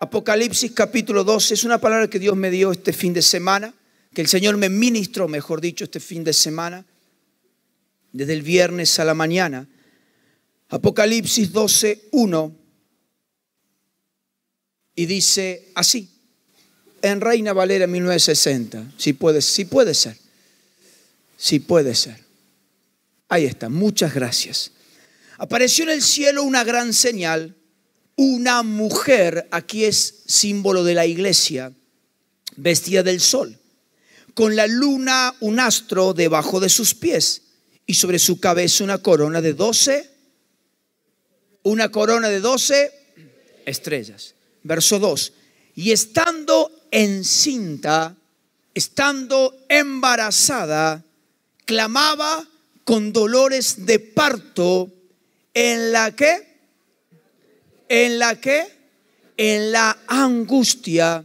Apocalipsis capítulo 12 es una palabra que Dios me dio este fin de semana, que el Señor me ministró, mejor dicho, este fin de semana, desde el viernes a la mañana. Apocalipsis 12, 1, y dice así, en Reina Valera 1960, si puede, si puede ser, si puede ser. Ahí está, muchas gracias. Apareció en el cielo una gran señal una mujer, aquí es símbolo de la iglesia, vestida del sol, con la luna un astro debajo de sus pies y sobre su cabeza una corona de doce, una corona de doce estrellas. Verso 2, y estando encinta, estando embarazada, clamaba con dolores de parto en la que ¿En la que En la angustia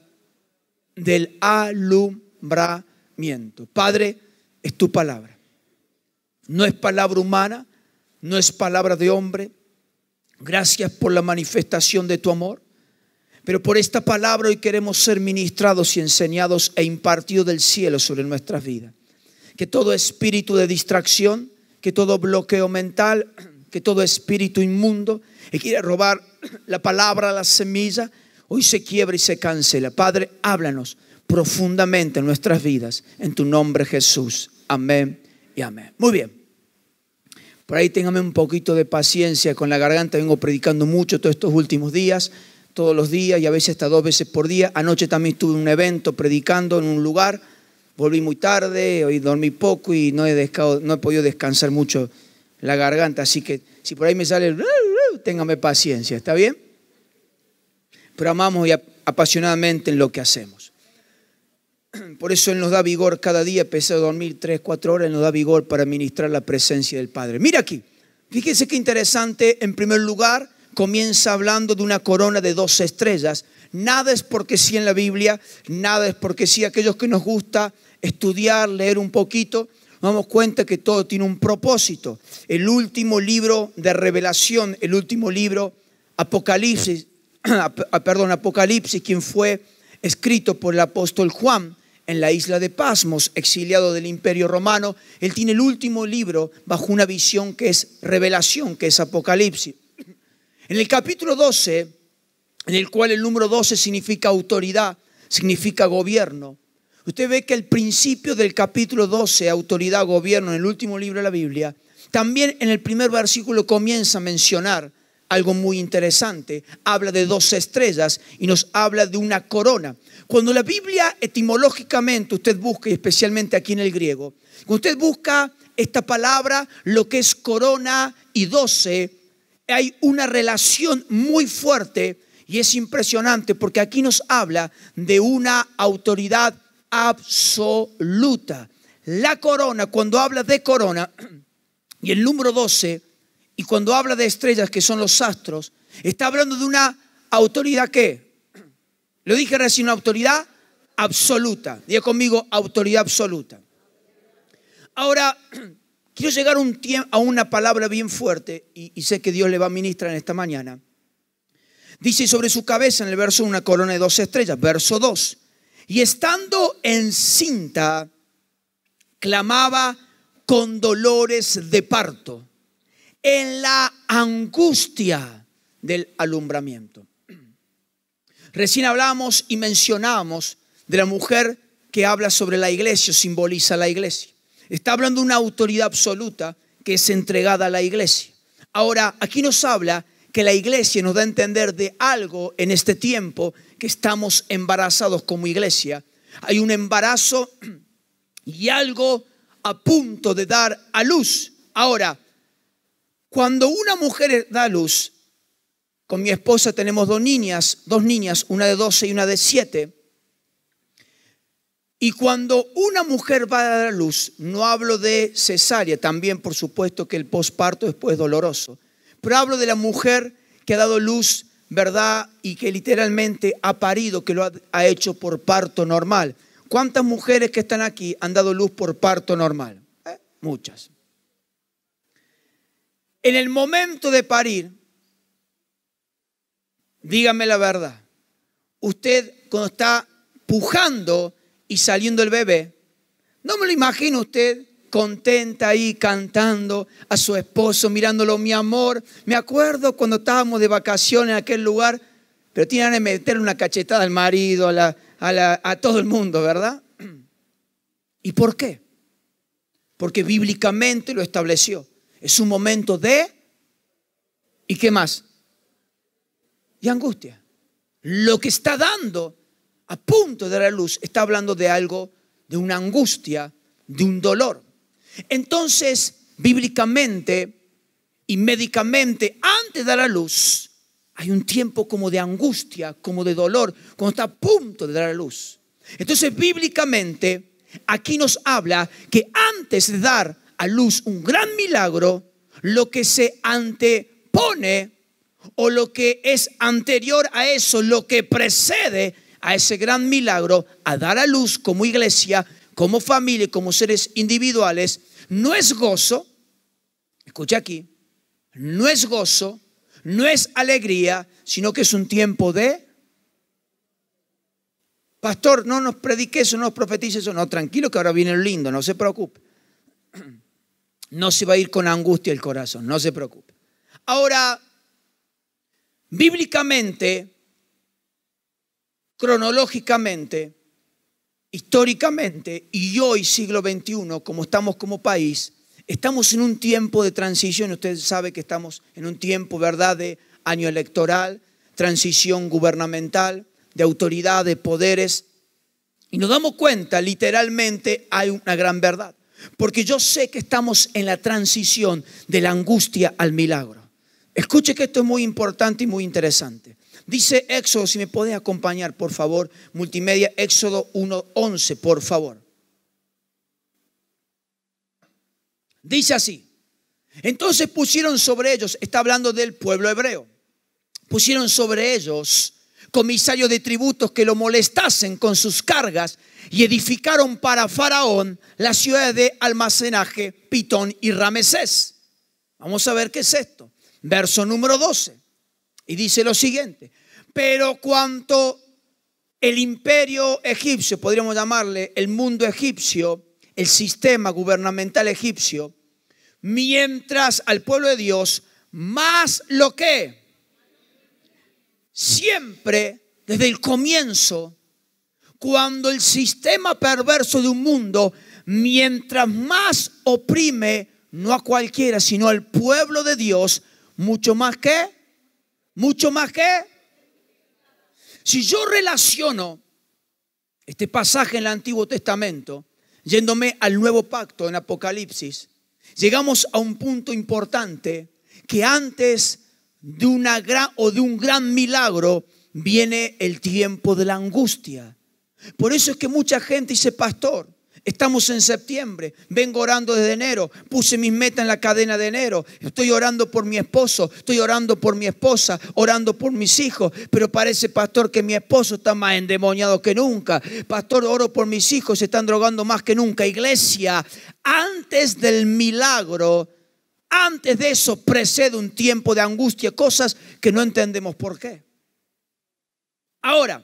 del alumbramiento. Padre, es tu palabra. No es palabra humana, no es palabra de hombre. Gracias por la manifestación de tu amor. Pero por esta palabra hoy queremos ser ministrados y enseñados e impartidos del cielo sobre nuestras vidas. Que todo espíritu de distracción, que todo bloqueo mental, que todo espíritu inmundo que quiere robar la palabra, la semilla, hoy se quiebra y se cancela. Padre, háblanos profundamente en nuestras vidas, en tu nombre Jesús. Amén y amén. Muy bien. Por ahí téngame un poquito de paciencia con la garganta. Vengo predicando mucho todos estos últimos días, todos los días y a veces hasta dos veces por día. Anoche también estuve en un evento predicando en un lugar. Volví muy tarde, hoy dormí poco y no he, no he podido descansar mucho la garganta. Así que si por ahí me sale téngame paciencia, ¿está bien? Pero amamos apasionadamente en lo que hacemos. Por eso Él nos da vigor cada día, pese a dormir 3, 4 horas, nos da vigor para ministrar la presencia del Padre. Mira aquí, fíjense qué interesante, en primer lugar, comienza hablando de una corona de dos estrellas. Nada es porque sí en la Biblia, nada es porque sí aquellos que nos gusta estudiar, leer un poquito, nos damos cuenta que todo tiene un propósito. El último libro de revelación, el último libro, Apocalipsis, ah, perdón, Apocalipsis, quien fue escrito por el apóstol Juan en la isla de Pasmos, exiliado del imperio romano, él tiene el último libro bajo una visión que es revelación, que es Apocalipsis. En el capítulo 12, en el cual el número 12 significa autoridad, significa gobierno, Usted ve que el principio del capítulo 12, autoridad, gobierno, en el último libro de la Biblia, también en el primer versículo comienza a mencionar algo muy interesante. Habla de dos estrellas y nos habla de una corona. Cuando la Biblia etimológicamente usted busca, y especialmente aquí en el griego, cuando usted busca esta palabra, lo que es corona y 12, hay una relación muy fuerte y es impresionante porque aquí nos habla de una autoridad absoluta. La corona, cuando habla de corona, y el número 12, y cuando habla de estrellas, que son los astros, está hablando de una autoridad que, lo dije recién, una autoridad absoluta. Diga conmigo, autoridad absoluta. Ahora, quiero llegar un a una palabra bien fuerte, y, sé que Dios le va a ministrar en esta mañana. Dice sobre su cabeza en el verso una corona de dos estrellas, verso 2. Y estando encinta, clamaba con dolores de parto, en la angustia del alumbramiento. Recién hablamos y mencionamos de la mujer que habla sobre la iglesia, simboliza la iglesia. Está hablando de una autoridad absoluta que es entregada a la iglesia. Ahora, aquí nos habla que la iglesia nos da a entender de algo en este tiempo que estamos embarazados como iglesia. Hay un embarazo y algo a punto de dar a luz. Ahora, cuando una mujer da luz, con mi esposa tenemos dos niñas, dos niñas, una de 12 y una de 7. Y cuando una mujer va a dar a luz, no hablo de cesárea, también por supuesto que el posparto después es pues, doloroso, pero hablo de la mujer que ha dado luz ¿verdad? Y que literalmente ha parido, que lo ha, hecho por parto normal. ¿Cuántas mujeres que están aquí han dado luz por parto normal? Eh, muchas. En el momento de parir, dígame la verdad, usted cuando está pujando y saliendo el bebé, no me lo imagino usted contenta ahí cantando a su esposo, mirándolo, mi amor, me acuerdo cuando estábamos de vacaciones en aquel lugar, pero tienen que meterle una cachetada al marido, a, la, a, a todo el mundo, ¿verdad? ¿Y por qué? Porque bíblicamente lo estableció. Es un momento de... ¿Y qué más? Y angustia. Lo que está dando a punto de la luz está hablando de algo, de una angustia, de un dolor. Entonces, bíblicamente y médicamente, antes de dar a luz, hay un tiempo como de angustia, como de dolor, cuando está a punto de dar a luz. Entonces, bíblicamente, aquí nos habla que antes de dar a luz un gran milagro, lo que se antepone o lo que es anterior a eso, lo que precede a ese gran milagro, a dar a luz como iglesia, como familia y como seres individuales, no es gozo, escucha aquí, no es gozo, no es alegría, sino que es un tiempo de... Pastor, no nos predique eso, no nos profetice eso. No, tranquilo que ahora viene el lindo, no se preocupe. No se va a ir con angustia el corazón, no se preocupe. Ahora, bíblicamente, cronológicamente, históricamente y hoy, siglo XXI, como estamos como país, estamos en un tiempo de transición. Usted sabe que estamos en un tiempo, ¿verdad?, de año electoral, transición gubernamental, de autoridad, de poderes. Y nos damos cuenta, literalmente, hay una gran verdad. Porque yo sé que estamos en la transición de la angustia al milagro. Escuche que esto es muy importante y muy interesante. Dice Éxodo, si me podés acompañar, por favor, multimedia, Éxodo 1.11, por favor. Dice así, entonces pusieron sobre ellos, está hablando del pueblo hebreo, pusieron sobre ellos comisarios de tributos que lo molestasen con sus cargas y edificaron para Faraón la ciudad de almacenaje Pitón y Ramesés. Vamos a ver qué es esto. Verso número 12. Y dice lo siguiente, pero cuanto el imperio egipcio, podríamos llamarle el mundo egipcio, el sistema gubernamental egipcio, mientras al pueblo de Dios, más lo que siempre desde el comienzo, cuando el sistema perverso de un mundo, mientras más oprime, no a cualquiera, sino al pueblo de Dios, mucho más que mucho más que... Si yo relaciono este pasaje en el Antiguo Testamento, yéndome al nuevo pacto en Apocalipsis, llegamos a un punto importante que antes de una gran o de un gran milagro viene el tiempo de la angustia. Por eso es que mucha gente dice, "Pastor, Estamos en septiembre, vengo orando desde enero, puse mis metas en la cadena de enero, estoy orando por mi esposo, estoy orando por mi esposa, orando por mis hijos, pero parece, pastor, que mi esposo está más endemoniado que nunca. Pastor, oro por mis hijos, se están drogando más que nunca. Iglesia, antes del milagro, antes de eso precede un tiempo de angustia, cosas que no entendemos por qué. Ahora,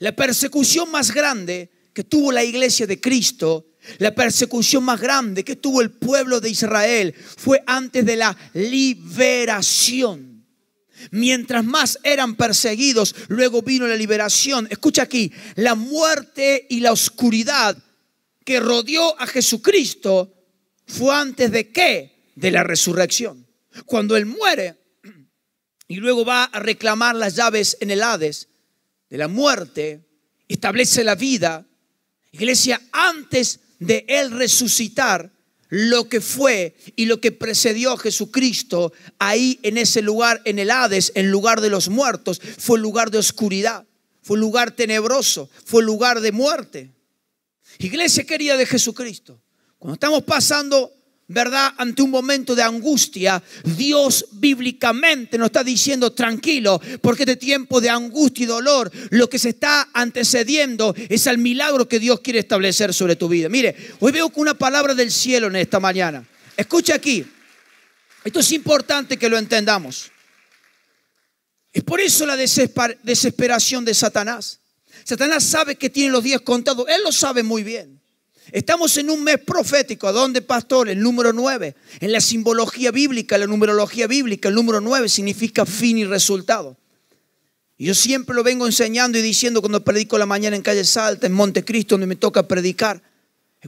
la persecución más grande que tuvo la iglesia de Cristo, la persecución más grande que tuvo el pueblo de Israel fue antes de la liberación. Mientras más eran perseguidos, luego vino la liberación. Escucha aquí, la muerte y la oscuridad que rodeó a Jesucristo fue antes de qué? De la resurrección. Cuando Él muere y luego va a reclamar las llaves en el Hades de la muerte, establece la vida, Iglesia, antes de él resucitar, lo que fue y lo que precedió a Jesucristo ahí en ese lugar, en el Hades, en lugar de los muertos, fue lugar de oscuridad, fue lugar tenebroso, fue lugar de muerte. Iglesia querida de Jesucristo, cuando estamos pasando ¿verdad? Ante un momento de angustia, Dios bíblicamente nos está diciendo, tranquilo, porque este tiempo de angustia y dolor, lo que se está antecediendo es al milagro que Dios quiere establecer sobre tu vida. Mire, hoy veo que una palabra del cielo en esta mañana. Escucha aquí, esto es importante que lo entendamos. Es por eso la desesperación de Satanás. Satanás sabe que tiene los días contados, él lo sabe muy bien. Estamos en un mes profético. ¿A dónde, pastor? El número 9. En la simbología bíblica, la numerología bíblica, el número 9 significa fin y resultado. Yo siempre lo vengo enseñando y diciendo cuando predico la mañana en Calle Salta, en Montecristo, donde me toca predicar.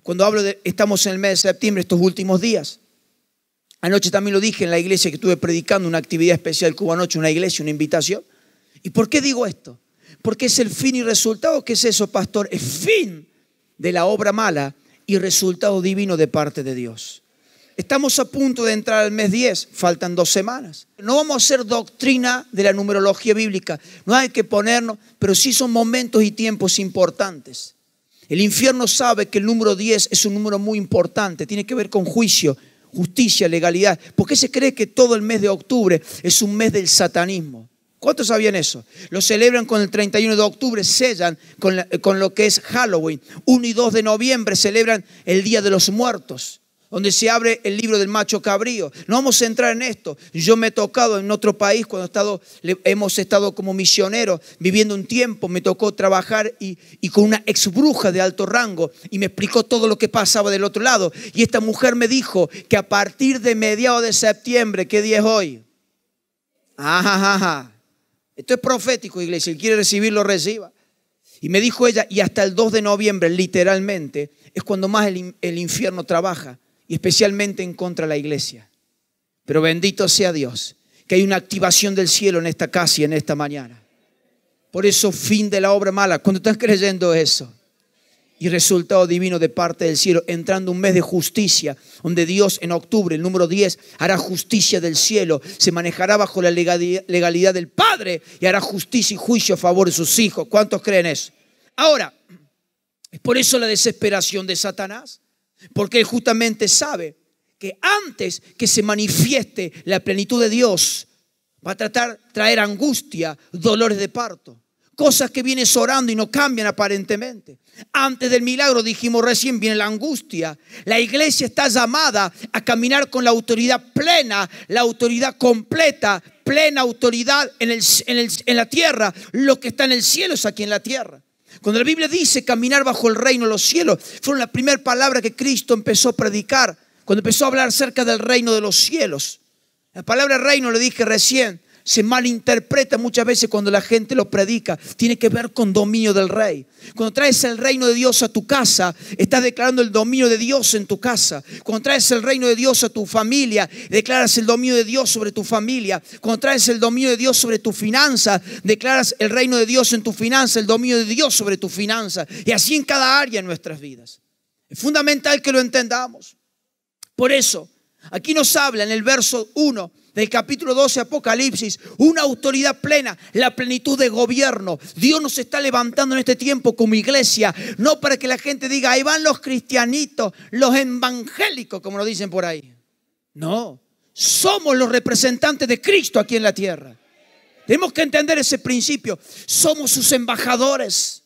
Cuando hablo de, estamos en el mes de septiembre, estos últimos días. Anoche también lo dije en la iglesia que estuve predicando, una actividad especial cubanoche, una iglesia, una invitación. ¿Y por qué digo esto? Porque es el fin y resultado. ¿Qué es eso, pastor? Es fin de la obra mala y resultado divino de parte de Dios. Estamos a punto de entrar al mes 10, faltan dos semanas. No vamos a hacer doctrina de la numerología bíblica, no hay que ponernos, pero sí son momentos y tiempos importantes. El infierno sabe que el número 10 es un número muy importante, tiene que ver con juicio, justicia, legalidad. ¿Por qué se cree que todo el mes de octubre es un mes del satanismo? ¿Cuántos sabían eso? Lo celebran con el 31 de octubre, sellan con, lo que es Halloween. 1 y 2 de noviembre celebran el Día de los Muertos, donde se abre el libro del macho cabrío. No vamos a entrar en esto. Yo me he tocado en otro país cuando hemos estado como misioneros viviendo un tiempo. Me tocó trabajar y, con una ex bruja de alto rango y me explicó todo lo que pasaba del otro lado. Y esta mujer me dijo que a partir de mediados de septiembre, ¿qué día es hoy? Ajá, ah, ajá, esto es profético, iglesia. Si quiere recibirlo, reciba. Y me dijo ella, y hasta el 2 de noviembre, literalmente, es cuando más el, el infierno trabaja, y especialmente en contra de la iglesia. Pero bendito sea Dios, que hay una activación del cielo en esta casa y en esta mañana. Por eso, fin de la obra mala. Cuando estás creyendo eso, y resultado divino de parte del cielo, entrando un mes de justicia, donde Dios en octubre, el número 10, hará justicia del cielo, se manejará bajo la legalidad del Padre y hará justicia y juicio a favor de sus hijos. ¿Cuántos creen eso? Ahora, es por eso la desesperación de Satanás, porque él justamente sabe que antes que se manifieste la plenitud de Dios, va a tratar traer angustia, dolores de parto cosas que vienes orando y no cambian aparentemente. Antes del milagro dijimos recién viene la angustia. La iglesia está llamada a caminar con la autoridad plena, la autoridad completa, plena autoridad en, en, la tierra. Lo que está en el cielo es aquí en la tierra. Cuando la Biblia dice caminar bajo el reino de los cielos, fueron la primera palabra que Cristo empezó a predicar, cuando empezó a hablar acerca del reino de los cielos. La palabra reino, le dije recién, se malinterpreta muchas veces cuando la gente lo predica. Tiene que ver con dominio del rey. Cuando traes el reino de Dios a tu casa, estás declarando el dominio de Dios en tu casa. Cuando traes el reino de Dios a tu familia, declaras el dominio de Dios sobre tu familia. Cuando traes el dominio de Dios sobre tu finanza, declaras el reino de Dios en tu finanza, el dominio de Dios sobre tu finanza. Y así en cada área en nuestras vidas. Es fundamental que lo entendamos. Por eso, Aquí nos habla en el verso 1 del capítulo 12 Apocalipsis, una autoridad plena, la plenitud de gobierno. Dios nos está levantando en este tiempo como iglesia, no para que la gente diga, ahí van los cristianitos, los evangélicos, como lo dicen por ahí. No, somos los representantes de Cristo aquí en la tierra. Tenemos que entender ese principio. Somos sus embajadores.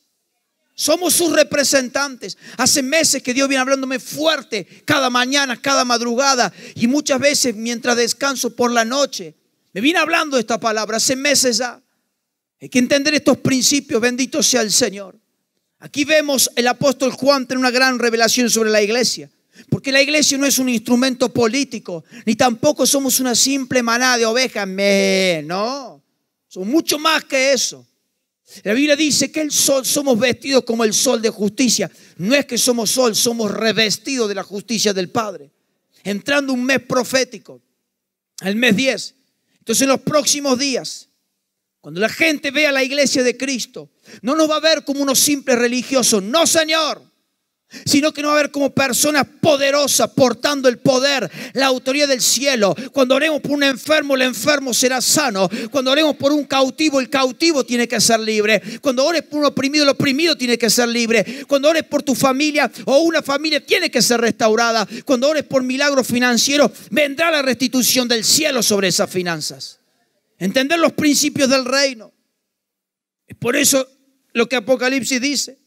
Somos sus representantes. Hace meses que Dios viene hablándome fuerte, cada mañana, cada madrugada y muchas veces mientras descanso por la noche. Me viene hablando esta palabra hace meses ya. Hay que entender estos principios, bendito sea el Señor. Aquí vemos el apóstol Juan Tiene una gran revelación sobre la iglesia. Porque la iglesia no es un instrumento político, ni tampoco somos una simple manada de ovejas. no, son mucho más que eso. La Biblia dice que el sol somos vestidos como el sol de justicia. No es que somos sol, somos revestidos de la justicia del Padre. Entrando un mes profético, el mes 10. Entonces en los próximos días, cuando la gente vea la iglesia de Cristo, no nos va a ver como unos simples religiosos. No, Señor sino que no va a haber como personas poderosas portando el poder, la autoridad del cielo. Cuando oremos por un enfermo, el enfermo será sano. Cuando oremos por un cautivo, el cautivo tiene que ser libre. Cuando ores por un oprimido, el oprimido tiene que ser libre. Cuando ores por tu familia o una familia, tiene que ser restaurada. Cuando ores por milagros financieros, vendrá la restitución del cielo sobre esas finanzas. Entender los principios del reino. Es por eso lo que Apocalipsis dice.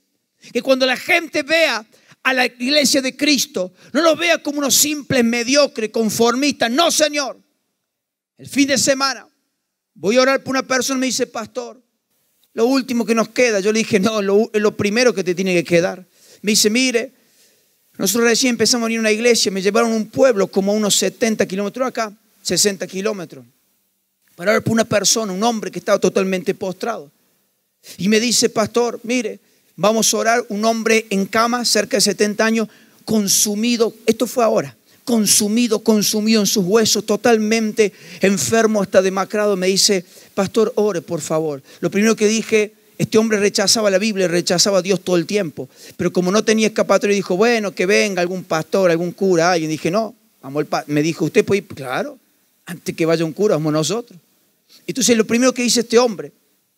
Que cuando la gente vea a la iglesia de Cristo. No los vea como unos simples mediocres, conformistas. No, Señor. El fin de semana voy a orar por una persona, me dice, pastor, lo último que nos queda. Yo le dije, no, lo, es lo primero que te tiene que quedar. Me dice, mire, nosotros recién empezamos a venir a una iglesia, me llevaron a un pueblo como unos 70 kilómetros acá, 60 kilómetros, para orar por una persona, un hombre que estaba totalmente postrado. Y me dice, pastor, mire, Vamos a orar un hombre en cama, cerca de 70 años, consumido, esto fue ahora, consumido, consumido en sus huesos, totalmente enfermo, hasta demacrado, me dice, pastor, ore por favor. Lo primero que dije, este hombre rechazaba la Biblia, rechazaba a Dios todo el tiempo, pero como no tenía escapatoria, dijo, bueno, que venga algún pastor, algún cura, alguien, dije, no, me dijo, ¿usted puede ir? Claro, antes que vaya un cura, vamos nosotros. Entonces lo primero que dice este hombre,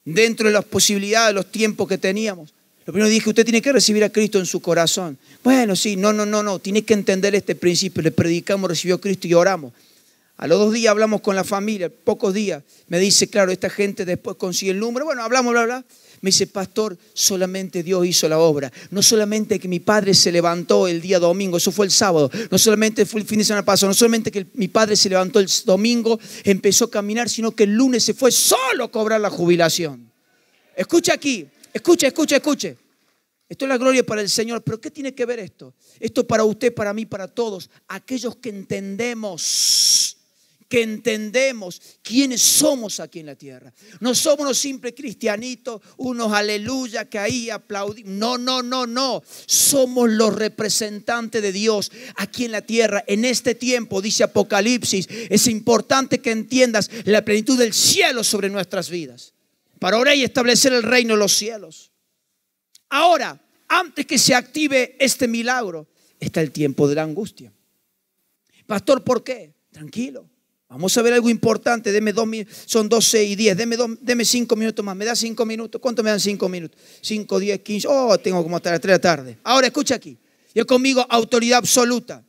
dentro de las posibilidades, de los tiempos que teníamos, lo primero dije, usted tiene que recibir a Cristo en su corazón. Bueno, sí, no, no, no, no, tiene que entender este principio. Le predicamos, recibió Cristo y oramos. A los dos días hablamos con la familia, pocos días. Me dice, claro, esta gente después consigue el número. Bueno, hablamos, bla, bla. Me dice, pastor, solamente Dios hizo la obra. No solamente que mi padre se levantó el día domingo, eso fue el sábado. No solamente fue el fin de semana pasado, no solamente que mi padre se levantó el domingo, empezó a caminar, sino que el lunes se fue solo a cobrar la jubilación. Escucha aquí, Escuche, escuche, escuche. Esto es la gloria para el Señor. Pero ¿qué tiene que ver esto? Esto para usted, para mí, para todos. Aquellos que entendemos que entendemos quiénes somos aquí en la tierra. No somos los simples cristianitos, unos aleluya que ahí aplaudimos. No, no, no, no. Somos los representantes de Dios aquí en la tierra. En este tiempo, dice Apocalipsis, es importante que entiendas la plenitud del cielo sobre nuestras vidas para orar y establecer el reino de los cielos. Ahora, antes que se active este milagro, está el tiempo de la angustia. Pastor, ¿por qué? Tranquilo. Vamos a ver algo importante. Deme dos, son 12 y 10. Deme, deme cinco minutos más. ¿Me da cinco minutos? ¿Cuánto me dan cinco minutos? Cinco, diez, quince. Oh, tengo como hasta las 3 de la tarde. Ahora escucha aquí. Yo conmigo, autoridad absoluta.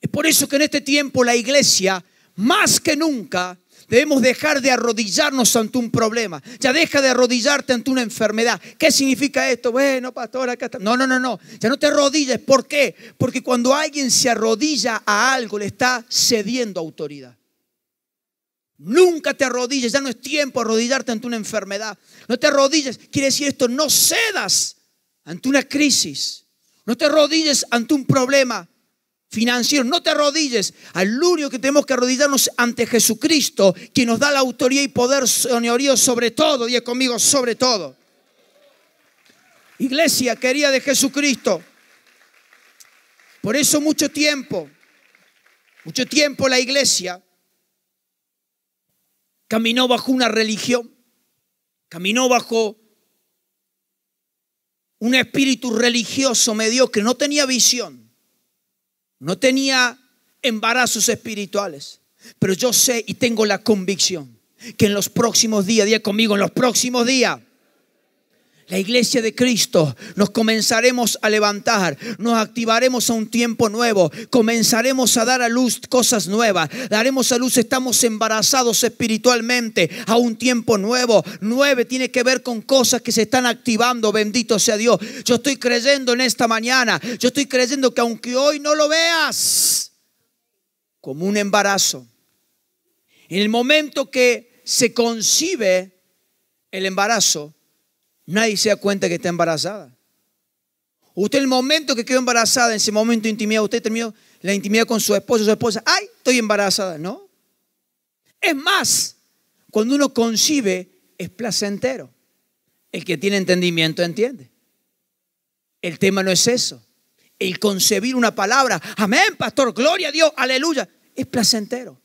Es por eso que en este tiempo la iglesia, más que nunca, Debemos dejar de arrodillarnos ante un problema. Ya deja de arrodillarte ante una enfermedad. ¿Qué significa esto? Bueno, pastor, acá está. No, no, no, no. Ya no te arrodilles. ¿Por qué? Porque cuando alguien se arrodilla a algo, le está cediendo autoridad. Nunca te arrodilles. Ya no es tiempo arrodillarte ante una enfermedad. No te arrodilles. Quiere decir esto, no cedas ante una crisis. No te arrodilles ante un problema financiero. No te arrodilles. Al único que tenemos que arrodillarnos ante Jesucristo, quien nos da la autoría y poder señorío sobre todo. es conmigo, sobre todo. Iglesia querida de Jesucristo. Por eso mucho tiempo, mucho tiempo la iglesia caminó bajo una religión, caminó bajo un espíritu religioso mediocre, no tenía visión no tenía embarazos espirituales, pero yo sé y tengo la convicción que en los próximos días, día conmigo, en los próximos días, la iglesia de Cristo nos comenzaremos a levantar, nos activaremos a un tiempo nuevo, comenzaremos a dar a luz cosas nuevas, daremos a luz, estamos embarazados espiritualmente a un tiempo nuevo. Nueve tiene que ver con cosas que se están activando, bendito sea Dios. Yo estoy creyendo en esta mañana, yo estoy creyendo que aunque hoy no lo veas como un embarazo, en el momento que se concibe el embarazo, nadie se da cuenta que está embarazada. Usted el momento que quedó embarazada, en ese momento de intimidad, usted terminó la intimidad con su esposo, su esposa, ay, estoy embarazada, ¿no? Es más, cuando uno concibe, es placentero. El que tiene entendimiento entiende. El tema no es eso. El concebir una palabra, amén, pastor, gloria a Dios, aleluya, es placentero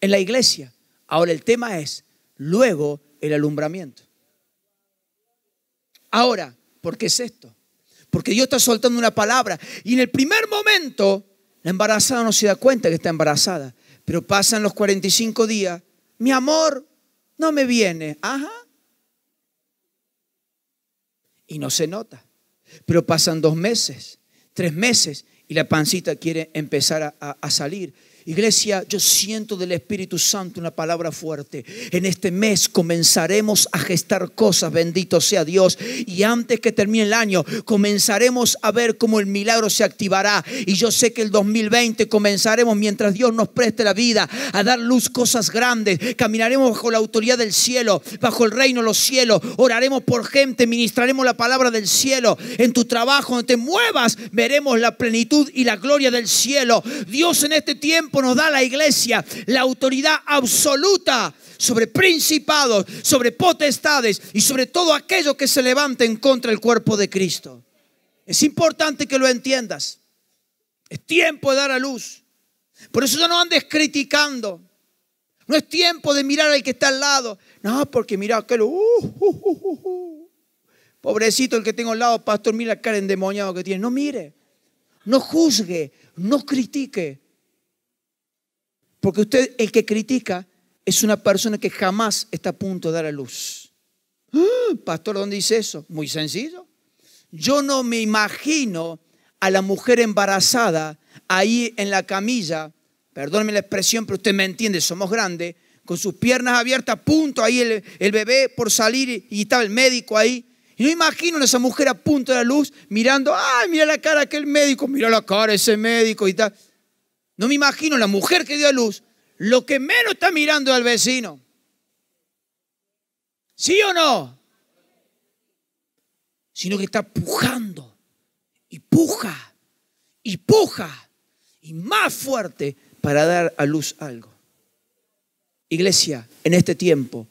en la iglesia. Ahora el tema es luego el alumbramiento. Ahora, ¿por qué es esto? Porque Dios está soltando una palabra. Y en el primer momento, la embarazada no se da cuenta que está embarazada. Pero pasan los 45 días. Mi amor, no me viene. Ajá. Y no se nota. Pero pasan dos meses, tres meses, y la pancita quiere empezar a, a salir. Iglesia, yo siento del Espíritu Santo una palabra fuerte. En este mes comenzaremos a gestar cosas, bendito sea Dios. Y antes que termine el año, comenzaremos a ver cómo el milagro se activará. Y yo sé que el 2020 comenzaremos, mientras Dios nos preste la vida, a dar luz cosas grandes. Caminaremos bajo la autoridad del cielo, bajo el reino de los cielos. Oraremos por gente, ministraremos la palabra del cielo. En tu trabajo, donde te muevas, veremos la plenitud y la gloria del cielo. Dios en este tiempo nos da la iglesia la autoridad absoluta sobre principados, sobre potestades y sobre todo aquello que se levanten contra el cuerpo de Cristo. Es importante que lo entiendas. Es tiempo de dar a luz. Por eso ya no andes criticando. No es tiempo de mirar al que está al lado. No, porque mira aquel. Uh, uh, uh, Pobrecito el que tengo al lado, pastor, mira la cara endemoniado que tiene. No mire, no juzgue, no critique. Porque usted, el que critica, es una persona que jamás está a punto de dar a luz. Ah, pastor, ¿dónde dice eso? Muy sencillo. Yo no me imagino a la mujer embarazada ahí en la camilla, perdóneme la expresión, pero usted me entiende, somos grandes, con sus piernas abiertas, punto ahí el, bebé por salir y estaba el médico ahí. Y no imagino a esa mujer a punto de la luz mirando, ay, mira la cara de aquel médico, mira la cara de ese médico y tal. No me imagino la mujer que dio a luz, lo que menos está mirando al vecino. ¿Sí o no? Sino que está pujando y puja y puja y más fuerte para dar a luz algo. Iglesia, en este tiempo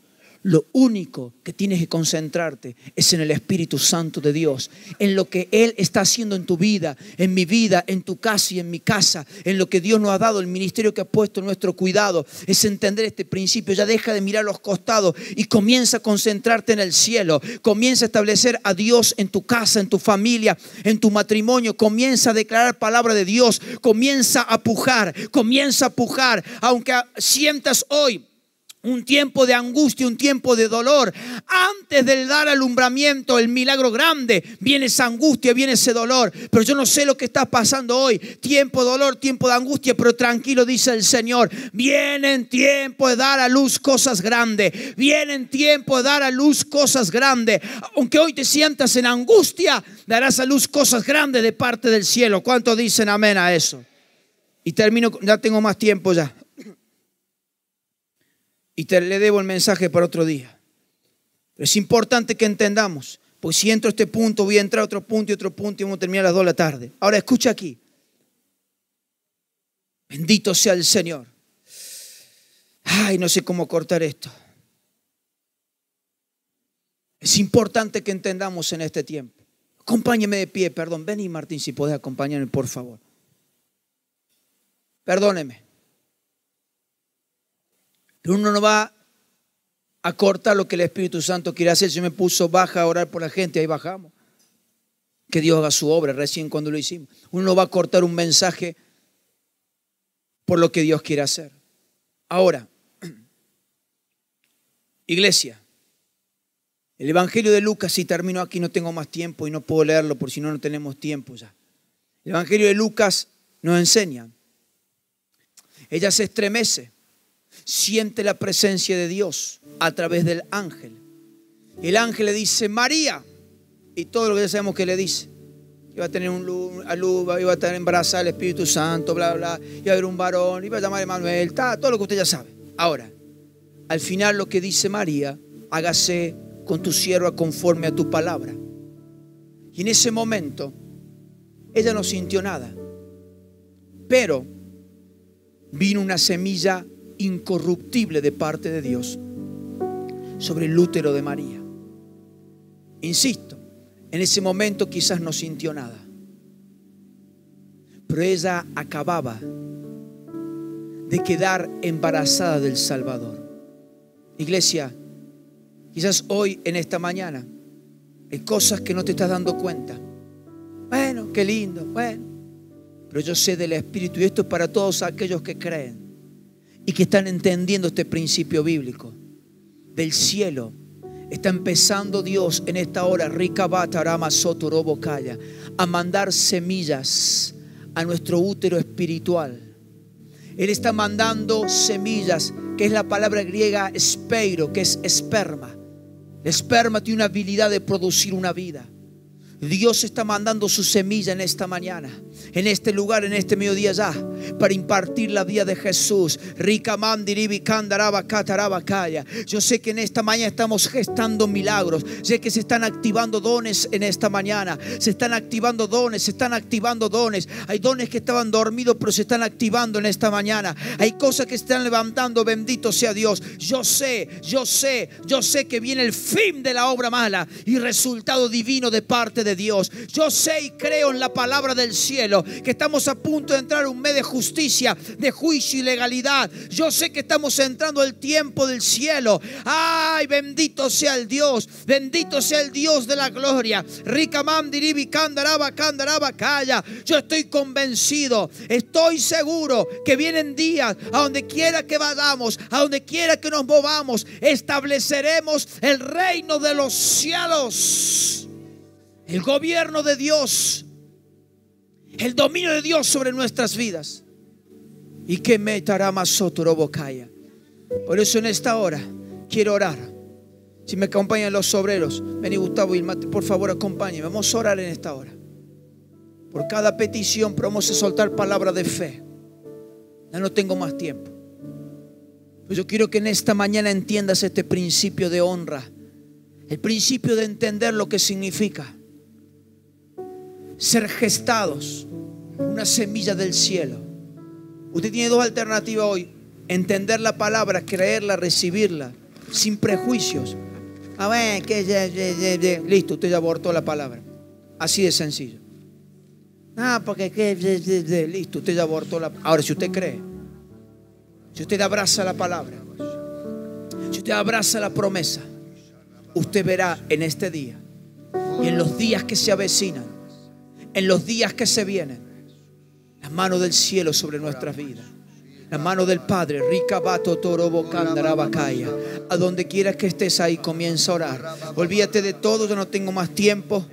lo único que tienes que concentrarte es en el Espíritu Santo de Dios, en lo que Él está haciendo en tu vida, en mi vida, en tu casa y en mi casa, en lo que Dios nos ha dado, el ministerio que ha puesto en nuestro cuidado. Es entender este principio, ya deja de mirar los costados y comienza a concentrarte en el cielo, comienza a establecer a Dios en tu casa, en tu familia, en tu matrimonio, comienza a declarar palabra de Dios, comienza a pujar, comienza a pujar, aunque sientas hoy un tiempo de angustia, un tiempo de dolor. Antes del dar alumbramiento, el milagro grande, viene esa angustia, viene ese dolor. Pero yo no sé lo que está pasando hoy. Tiempo de dolor, tiempo de angustia, pero tranquilo, dice el Señor. Vienen tiempo de dar a luz cosas grandes. Vienen tiempo de dar a luz cosas grandes. Aunque hoy te sientas en angustia, darás a luz cosas grandes de parte del cielo. ¿Cuántos dicen amén a eso? Y termino, ya tengo más tiempo ya. Y te le debo el mensaje para otro día. Pero es importante que entendamos, pues si entro a este punto, voy a entrar a otro punto y otro punto y vamos a terminar a las 2 de la tarde. Ahora escucha aquí. Bendito sea el Señor. Ay, no sé cómo cortar esto. Es importante que entendamos en este tiempo. Acompáñeme de pie, perdón. vení Martín, si podés acompañarme, por favor. Perdóneme. Uno no va a cortar lo que el Espíritu Santo quiere hacer. Yo me puso baja a orar por la gente, ahí bajamos. Que Dios haga su obra, recién cuando lo hicimos. Uno no va a cortar un mensaje por lo que Dios quiere hacer. Ahora, iglesia, el Evangelio de Lucas, si termino aquí, no tengo más tiempo y no puedo leerlo por si no, no tenemos tiempo ya. El Evangelio de Lucas nos enseña. Ella se estremece siente la presencia de Dios a través del ángel. El ángel le dice, María, y todo lo que ya sabemos que le dice. Iba a tener un luz, iba a estar embarazada el Espíritu Santo, bla, bla, iba a haber un varón, iba a llamar a Emanuel, todo lo que usted ya sabe. Ahora, al final lo que dice María, hágase con tu sierva conforme a tu palabra. Y en ese momento, ella no sintió nada. Pero vino una semilla incorruptible de parte de Dios sobre el útero de María. Insisto, en ese momento quizás no sintió nada, pero ella acababa de quedar embarazada del Salvador. Iglesia, quizás hoy en esta mañana hay cosas que no te estás dando cuenta. Bueno, qué lindo, bueno. Pero yo sé del Espíritu y esto es para todos aquellos que creen y que están entendiendo este principio bíblico del cielo. Está empezando Dios en esta hora, rica batarama a mandar semillas a nuestro útero espiritual. Él está mandando semillas, que es la palabra griega espeiro, que es esperma. El esperma tiene una habilidad de producir una vida. Dios está mandando su semilla en esta mañana, en este lugar, en este mediodía ya, para impartir la vida de Jesús. Yo sé que en esta mañana estamos gestando milagros. Sé que se están activando dones en esta mañana. Se están activando dones, se están activando dones. Hay dones que estaban dormidos, pero se están activando en esta mañana. Hay cosas que se están levantando. Bendito sea Dios. Yo sé, yo sé, yo sé que viene el fin de la obra mala y resultado divino de parte de de Dios. Yo sé y creo en la palabra del cielo, que estamos a punto de entrar un mes de justicia, de juicio y legalidad. Yo sé que estamos entrando el tiempo del cielo. Ay, bendito sea el Dios, bendito sea el Dios de la gloria. Yo estoy convencido, estoy seguro que vienen días a donde quiera que vayamos, a donde quiera que nos movamos, estableceremos el reino de los cielos el gobierno de Dios, el dominio de Dios sobre nuestras vidas. Y que más bocaya. Por eso en esta hora quiero orar. Si me acompañan los obreros, vení Gustavo y por favor acompáñenme. Vamos a orar en esta hora. Por cada petición vamos a soltar palabra de fe. Ya no tengo más tiempo. Pues yo quiero que en esta mañana entiendas este principio de honra. El principio de entender lo que significa ser gestados, una semilla del cielo. Usted tiene dos alternativas hoy, entender la palabra, creerla, recibirla, sin prejuicios. A ver, que listo, usted ya abortó la palabra. Así de sencillo. Ah, porque que, listo, usted ya abortó la Ahora, si usted cree, si usted abraza la palabra, si usted abraza la promesa, usted verá en este día y en los días que se avecinan en los días que se vienen. La mano del cielo sobre nuestras vidas. La mano del Padre, rica bato Bocandarabacaya, A donde quieras que estés ahí, comienza a orar. Olvídate de todo, yo no tengo más tiempo.